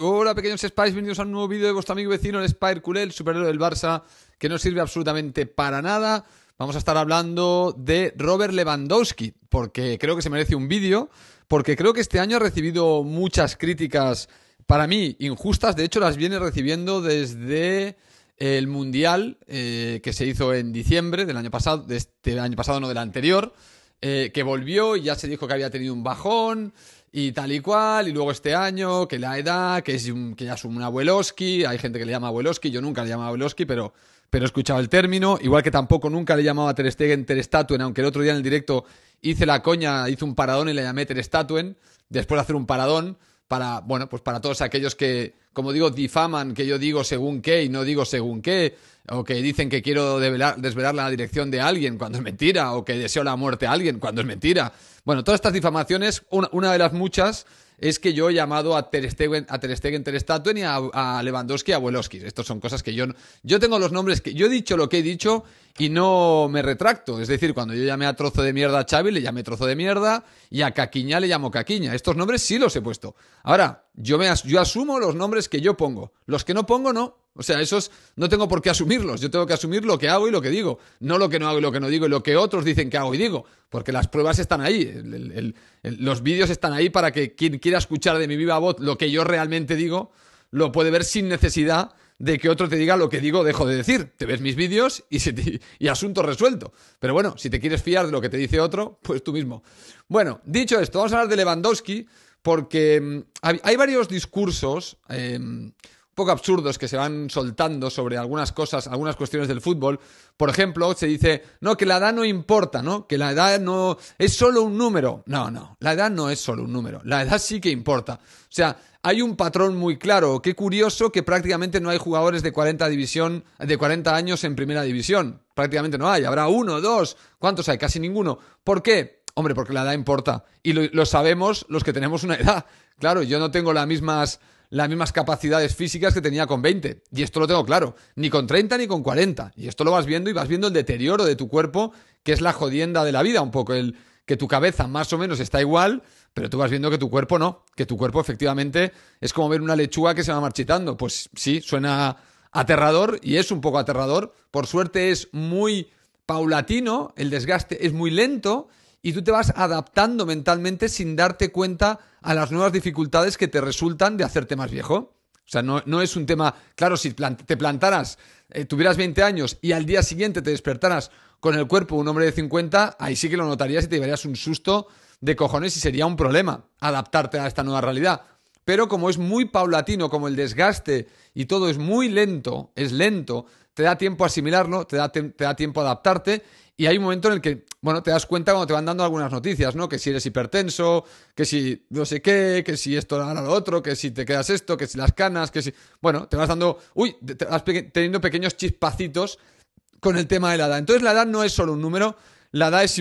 Hola pequeños Spies, bienvenidos a un nuevo vídeo de vuestro amigo vecino, el Spire Curel, superhéroe del Barça, que no sirve absolutamente para nada. Vamos a estar hablando de Robert Lewandowski, porque creo que se merece un vídeo, porque creo que este año ha recibido muchas críticas, para mí, injustas. De hecho, las viene recibiendo desde el Mundial eh, que se hizo en diciembre del año pasado, de este año pasado, no del anterior, eh, que volvió y ya se dijo que había tenido un bajón y tal y cual, y luego este año, que la edad, que, es que ya es un abueloski, hay gente que le llama abueloski, yo nunca le llamaba abueloski, pero, pero he escuchado el término, igual que tampoco nunca le llamaba Ter Stegen aunque el otro día en el directo hice la coña, hice un paradón y le llamé Ter después de hacer un paradón, para, bueno, pues para todos aquellos que, como digo, difaman que yo digo según qué y no digo según qué, o que dicen que quiero desvelar la dirección de alguien cuando es mentira, o que deseo la muerte a alguien cuando es mentira. Bueno, todas estas difamaciones, una de las muchas es que yo he llamado a Ter Stegen, a y a, Lewandowski a Wolowski. Estos son cosas que yo yo tengo los nombres que yo he dicho lo que he dicho y no me retracto. Es decir, cuando yo llamé a trozo de mierda a Xavi, le llamé trozo de mierda y a Caquiña le llamo Caquiña. Estos nombres sí los he puesto. Ahora, yo, yo asumo los nombres que yo pongo. Los que no pongo, no. O sea, esos no tengo por qué asumirlos. Yo tengo que asumir lo que hago y lo que digo. No lo que no hago y lo que no digo y lo que otros dicen que hago y digo. Porque las pruebas están ahí. los vídeos están ahí para que quien quiera escuchar de mi viva voz lo que yo realmente digo, lo puede ver sin necesidad de que otro te diga lo que digo, dejo de decir. Te ves mis vídeos y, asunto resuelto. Pero bueno, si te quieres fiar de lo que te dice otro, pues tú mismo. Bueno, dicho esto, vamos a hablar de Lewandowski porque mm, hay, varios discursos. Em, poco absurdos que se van soltando sobre algunas cosas, algunas cuestiones del fútbol. Por ejemplo, se dice, no, que la edad no importa, ¿no? Que la edad no es solo un número. No, no, la edad no es solo un número, la edad sí que importa. O sea, hay un patrón muy claro. Qué curioso que prácticamente no hay jugadores de 40 división, de 40 años en primera división. Prácticamente no hay, habrá uno, dos, ¿cuántos hay? Casi ninguno. ¿Por qué? Hombre, porque la edad importa. Y lo, lo sabemos los que tenemos una edad. Claro, yo no tengo las mismas las mismas capacidades físicas que tenía con 20. Y esto lo tengo claro, ni con 30 ni con 40. Y esto lo vas viendo y vas viendo el deterioro de tu cuerpo, que es la jodienda de la vida, un poco el que tu cabeza más o menos está igual, pero tú vas viendo que tu cuerpo no, que tu cuerpo efectivamente es como ver una lechuga que se va marchitando. Pues sí, suena aterrador y es un poco aterrador. Por suerte es muy paulatino, el desgaste es muy lento y tú te vas adaptando mentalmente sin darte cuenta a las nuevas dificultades que te resultan de hacerte más viejo. O sea, no, es un tema, claro, si te plantaras, eh, tuvieras 20 años y al día siguiente te despertaras con el cuerpo de un hombre de 50, ahí sí que lo notarías y te llevarías un susto de cojones y sería un problema adaptarte a esta nueva realidad. Pero como es muy paulatino, como el desgaste y todo es muy lento, es lento, te da tiempo a asimilarlo, te da, te da tiempo a adaptarte y hay un momento en el que, bueno, te das cuenta cuando te van dando algunas noticias, ¿no? Que si eres hipertenso, que si no sé qué, que si esto ahora lo otro, que si te quedas esto, que si las canas, que si. Bueno, te vas dando. Uy, te vas teniendo pequeños chispacitos con el tema de la edad. Entonces, la edad no es solo un número, la edad es,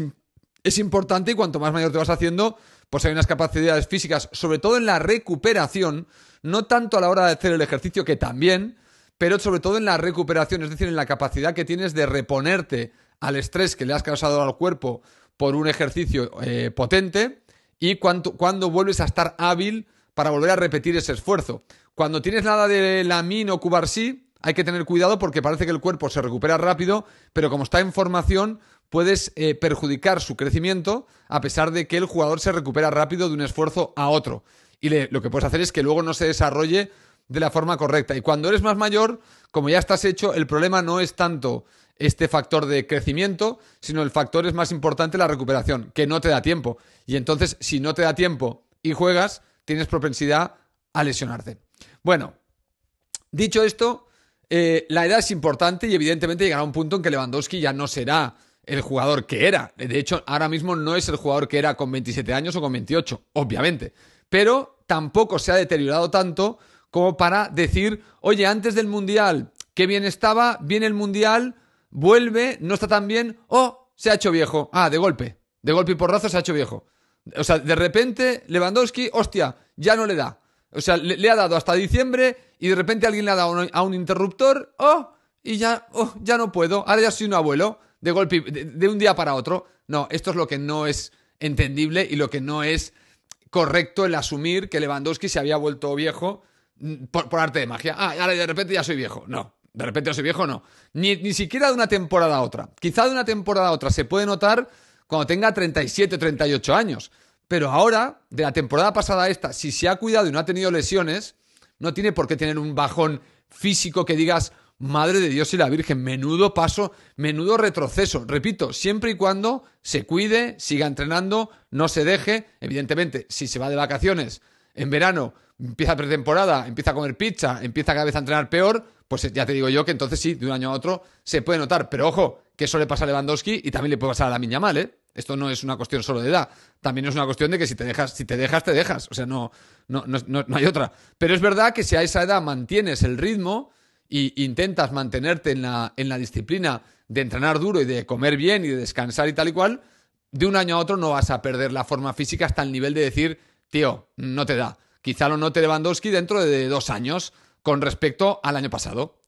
es importante y cuanto más mayor te vas haciendo, pues hay unas capacidades físicas, sobre todo en la recuperación, no tanto a la hora de hacer el ejercicio, que también, pero sobre todo en la recuperación, es decir, en la capacidad que tienes de reponerte al estrés que le has causado al cuerpo por un ejercicio eh, potente y cuando vuelves a estar hábil para volver a repetir ese esfuerzo. Cuando tienes nada de min o sí, hay que tener cuidado porque parece que el cuerpo se recupera rápido, pero como está en formación, puedes eh, perjudicar su crecimiento a pesar de que el jugador se recupera rápido de un esfuerzo a otro. Y lo que puedes hacer es que luego no se desarrolle de la forma correcta. Y cuando eres más mayor, como ya estás hecho, el problema no es tanto este factor de crecimiento, sino el factor es más importante la recuperación, que no te da tiempo. Y entonces, si no te da tiempo y juegas, tienes propensidad a lesionarte. Bueno, dicho esto, eh, la edad es importante y evidentemente llegará un punto en que Lewandowski ya no será el jugador que era. De hecho, ahora mismo no es el jugador que era con 27 años o con 28, obviamente. Pero tampoco se ha deteriorado tanto como para decir, oye, antes del Mundial, qué bien estaba, viene el Mundial, vuelve, no está tan bien, oh, se ha hecho viejo. Ah, de golpe. De golpe y porrazo se ha hecho viejo. O sea, de repente Lewandowski, hostia, ya no le da. O sea, le, ha dado hasta diciembre y de repente alguien le ha dado a un interruptor, oh, y ya, oh, ya no puedo. Ahora ya soy un abuelo, de golpe, de, de un día para otro. No, esto es lo que no es entendible y lo que no es correcto el asumir que Lewandowski se había vuelto viejo mm, por, por, arte de magia. Ah, ahora de repente ya soy viejo. No, de repente no soy viejo, no. Ni, ni siquiera de una temporada a otra. Quizá de una temporada a otra se puede notar cuando tenga 37 o 38 años. Pero ahora, de la temporada pasada a esta, si se ha cuidado y no ha tenido lesiones, no tiene por qué tener un bajón físico que digas, madre de Dios y la Virgen, menudo paso, menudo retroceso. Repito, siempre y cuando se cuide, siga entrenando, no se deje. Evidentemente, si se va de vacaciones en verano, empieza pretemporada, empieza a comer pizza, empieza cada vez a entrenar peor, pues ya te digo yo que entonces sí, de un año a otro se puede notar. Pero ojo, que eso le pasa a Lewandowski y también le puede pasar a la mal, ¿eh? Esto no es una cuestión solo de edad, también es una cuestión de que si te dejas, si te dejas, te dejas. O sea, no, no, no, no hay otra. Pero es verdad que si a esa edad mantienes el ritmo e intentas mantenerte en la, en la disciplina de entrenar duro y de comer bien y de descansar y tal y cual, de un año a otro no vas a perder la forma física hasta el nivel de decir, tío, no te da quizá lo note Lewandowski dentro de dos años con respecto al año pasado.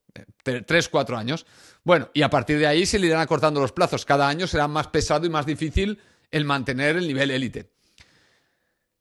Eh, tres, cuatro años. Bueno, y a partir de ahí se le irán acortando los plazos. Cada año será más pesado y más difícil el mantener el nivel élite.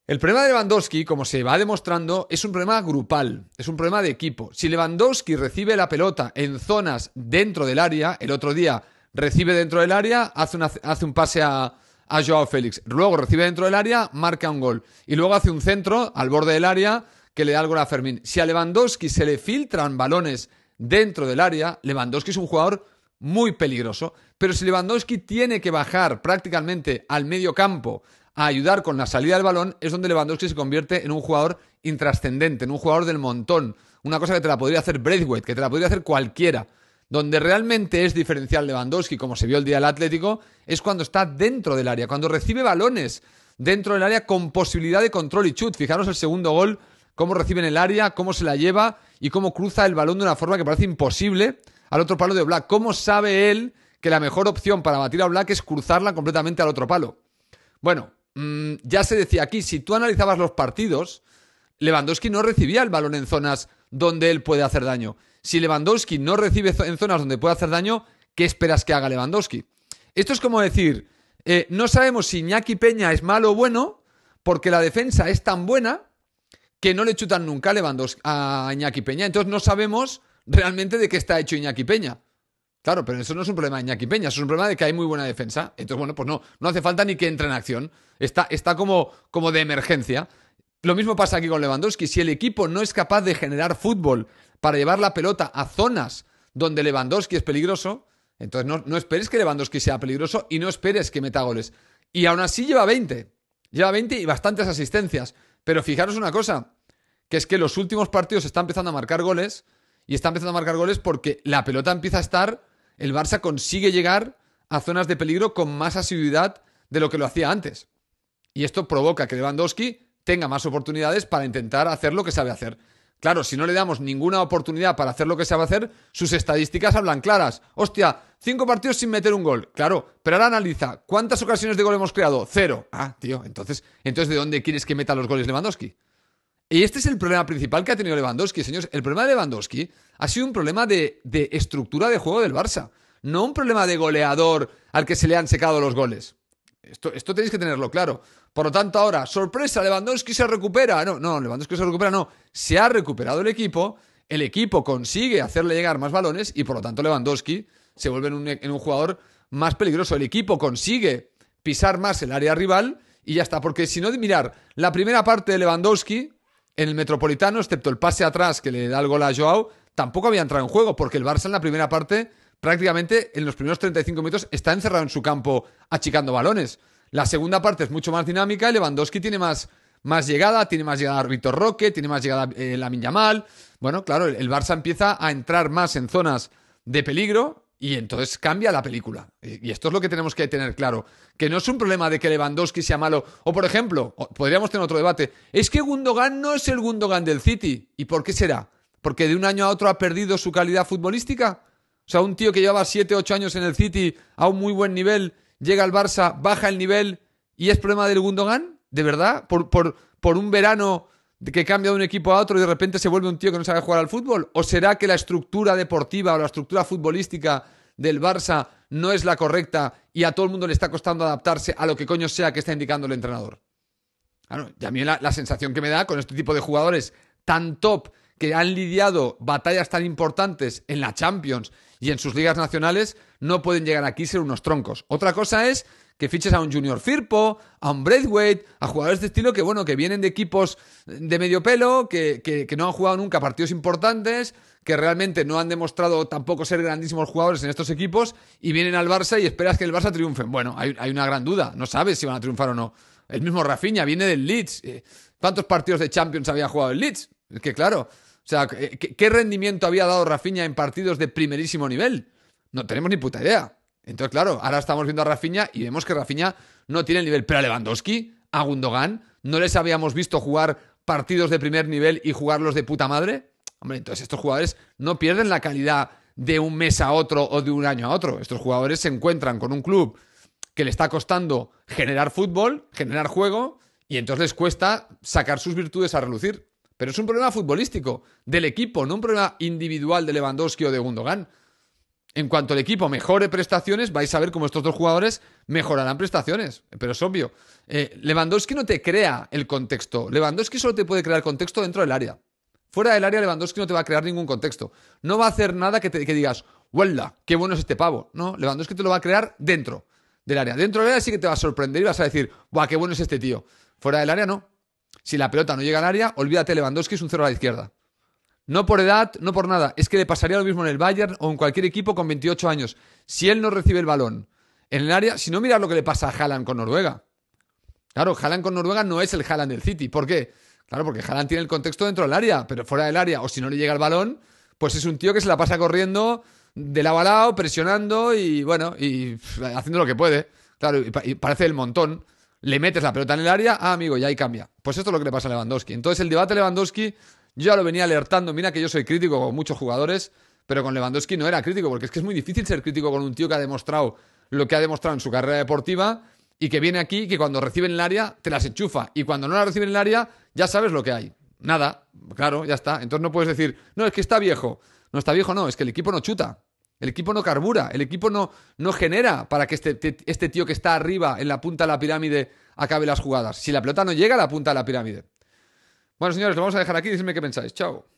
El problema de Lewandowski, como se va demostrando, es un problema grupal, es un problema de equipo. Si Lewandowski recibe la pelota en zonas dentro del área, el otro día recibe dentro del área, hace, hace un pase a, a Joao Félix. Luego recibe dentro del área, marca un gol. Y luego hace un centro al borde del área que le da el gol a Fermín. Si a Lewandowski se le filtran balones dentro del área, Lewandowski es un jugador muy peligroso. Pero si Lewandowski tiene que bajar prácticamente al medio campo a ayudar con la salida del balón, es donde Lewandowski se convierte en un jugador intrascendente, en un jugador del montón. Una cosa que te la podría hacer Braithwaite, que te la podría hacer cualquiera. Donde realmente es diferencial Lewandowski, como se vio el día del Atlético, es cuando está dentro del área, cuando recibe balones dentro del área con posibilidad de control y chut. Fijaros el segundo gol, cómo recibe en el área, cómo se la lleva y cómo cruza el balón de una forma que parece imposible al otro palo de Black. ¿Cómo sabe él que la mejor opción para batir a Black es cruzarla completamente al otro palo? Bueno, mm, ya se decía aquí, si tú analizabas los partidos, Lewandowski no recibía el balón en zonas donde él puede hacer daño. Si Lewandowski no recibe en zonas donde puede hacer daño, ¿qué esperas que haga Lewandowski? Esto es como decir, eh, no sabemos si Iñaki Peña es malo o bueno, porque la defensa es tan buena que no le chutan nunca Lewandowski a Iñaki Peña. Entonces no sabemos realmente de qué está hecho Iñaki Peña. Claro, pero eso no es un problema de Iñaki Peña, es un problema de que hay muy buena defensa. Entonces, bueno, pues no, no hace falta ni que entre en acción. Está, está como, como de emergencia. Lo mismo pasa aquí con Lewandowski. Si el equipo no es capaz de generar fútbol para llevar la pelota a zonas donde Lewandowski es peligroso, entonces no, no esperes que Lewandowski sea peligroso y no esperes que meta goles. Y aún así lleva 20. Lleva 20 y bastantes asistencias. Pero fijaros una cosa, que es que los últimos partidos está empezando a marcar goles y está empezando a marcar goles porque la pelota empieza a estar, el Barça consigue llegar a zonas de peligro con más asiduidad de lo que lo hacía antes. Y esto provoca que Lewandowski tenga más oportunidades para intentar hacer lo que sabe hacer. Claro, si no le damos ninguna oportunidad para hacer lo que sabe hacer, sus estadísticas hablan claras. Hostia, cinco partidos sin meter un gol. Claro, pero ahora analiza, ¿cuántas ocasiones de gol hemos creado? Cero. Ah, tío, entonces, entonces ¿de dónde quieres que meta los goles Lewandowski? Y este es el problema principal que ha tenido Lewandowski, señores. El problema de Lewandowski ha sido un problema de, estructura de juego del Barça, no un problema de goleador al que se le han secado los goles. Esto, esto tenéis que tenerlo claro. Por lo tanto, ahora, sorpresa, Lewandowski se recupera. No, no, Lewandowski se recupera, no. Se ha recuperado el equipo, el equipo consigue hacerle llegar más balones y por lo tanto Lewandowski se vuelve en un, jugador más peligroso. El equipo consigue pisar más el área rival y ya está. Porque si no, mirar, la primera parte de Lewandowski en el Metropolitano, excepto el pase atrás que le da el gol a Joao, tampoco había entrado en juego, porque el Barça en la primera parte, prácticamente en los primeros 35 minutos, está encerrado en su campo achicando balones. La segunda parte es mucho más dinámica Lewandowski tiene más, más llegada, tiene más llegada Vitor Roque, tiene más llegada la eh, Lamin Bueno, claro, el, el Barça empieza a entrar más en zonas de peligro y entonces cambia la película. Y esto es lo que tenemos que tener claro. Que no es un problema de que Lewandowski sea malo. O, por ejemplo, podríamos tener otro debate. Es que Gundogan no es el Gundogan del City. ¿Y por qué será? ¿Porque de un año a otro ha perdido su calidad futbolística? O sea, un tío que llevaba 7, 8 años en el City a un muy buen nivel llega al Barça, baja el nivel y es problema del Gundogan, de verdad, por, un verano que cambia de un equipo a otro y de repente se vuelve un tío que no sabe jugar al fútbol? ¿O será que la estructura deportiva o la estructura futbolística del Barça no es la correcta y a todo el mundo le está costando adaptarse a lo que coño sea que está indicando el entrenador? y a mí la sensación que me da con este tipo de jugadores tan top que han lidiado batallas tan importantes en la Champions y en sus ligas nacionales, no pueden llegar aquí y ser unos troncos. Otra cosa es que fiches a un Junior Firpo, a un Braithwaite, a jugadores de estilo que, bueno, que vienen de equipos de medio pelo, que, no han jugado nunca partidos importantes, que realmente no han demostrado tampoco ser grandísimos jugadores en estos equipos, y vienen al Barça y esperas que el Barça triunfe. Bueno, hay, hay una gran duda, no sabes si van a triunfar o no. El mismo Rafinha viene del Leeds. Eh, ¿Cuántos partidos de Champions había jugado el Leeds? Es que claro, o sea, eh, ¿qué, rendimiento había dado Rafiña en partidos de primerísimo nivel? No tenemos ni puta idea. Entonces, claro, ahora estamos viendo a Rafinha y vemos que Rafiña no tiene el nivel. Pero a Lewandowski, a Gundogan, ¿no les habíamos visto jugar partidos de primer nivel y jugarlos de puta madre? Hombre, entonces estos jugadores no pierden la calidad de un mes a otro o de un año a otro. Estos jugadores se encuentran con un club que le está costando generar fútbol, generar juego, y entonces les cuesta sacar sus virtudes a relucir. Pero es un problema futbolístico del equipo, no un problema individual de Lewandowski o de Gundogan. En cuanto el equipo mejore prestaciones, vais a ver cómo estos dos jugadores mejorarán prestaciones. Pero es obvio. Eh, Lewandowski no te crea el contexto. Lewandowski solo te puede crear contexto dentro del área. Fuera del área, Lewandowski no te va a crear ningún contexto. No va a hacer nada que, te, que digas, ¡huela! ¡Qué bueno es este pavo! No, Lewandowski te lo va a crear dentro del área. Dentro del área sí que te va a sorprender y vas a decir, ¡buah, qué bueno es este tío! Fuera del área no. Si la pelota no llega al área, olvídate, Lewandowski es un cero a la izquierda. No por edad, no por nada. Es que le pasaría lo mismo en el Bayern o en cualquier equipo con 28 años. Si él no recibe el balón en el área, si no, mirad lo que le pasa a Haaland con Noruega. Claro, Haaland con Noruega no es el Haaland del City. ¿Por qué? Claro, porque Haaland tiene el contexto dentro del área, pero fuera del área, o si no le llega el balón, pues es un tío que se la pasa corriendo de lado a lado, presionando y bueno, y haciendo lo que puede. Claro, y, parece el montón le metes la pelota en el área, ah, amigo, ya ahí cambia. Pues esto es lo que le pasa a Lewandowski. Entonces el debate Lewandowski, yo ya lo venía alertando, mira que yo soy crítico con muchos jugadores, pero con Lewandowski no era crítico, porque es que es muy difícil ser crítico con un tío que ha demostrado lo que ha demostrado en su carrera deportiva y que viene aquí, que cuando recibe en el área te las enchufa y cuando no la recibe en el área ya sabes lo que hay. Nada, claro, ya está. Entonces no puedes decir, no, es que está viejo. No está viejo, no, es que el equipo no chuta. El equipo no carbura, el equipo no, no genera para que este, este, tío que está arriba en la punta de la pirámide acabe las jugadas. Si la pelota no llega a la punta de la pirámide. Bueno, señores, lo vamos a dejar aquí. Decidme qué pensáis. Chao.